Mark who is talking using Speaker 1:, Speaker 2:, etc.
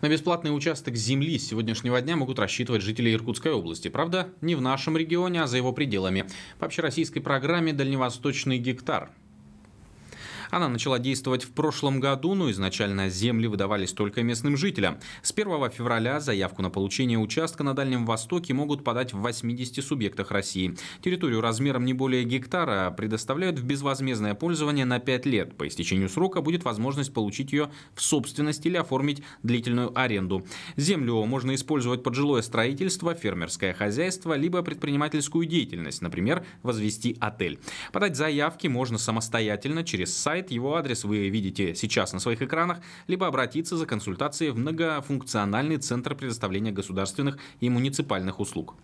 Speaker 1: На бесплатный участок земли с сегодняшнего дня могут рассчитывать жители Иркутской области. Правда, не в нашем регионе, а за его пределами. По общероссийской программе «Дальневосточный гектар» Она начала действовать в прошлом году, но изначально земли выдавались только местным жителям. С 1 февраля заявку на получение участка на Дальнем Востоке могут подать в 80 субъектах России. Территорию размером не более гектара предоставляют в безвозмездное пользование на 5 лет. По истечению срока будет возможность получить ее в собственность или оформить длительную аренду. Землю можно использовать под жилое строительство, фермерское хозяйство, либо предпринимательскую деятельность, например, возвести отель. Подать заявки можно самостоятельно через сайт сайт, его адрес вы видите сейчас на своих экранах, либо обратиться за консультацией в многофункциональный центр предоставления государственных и муниципальных услуг.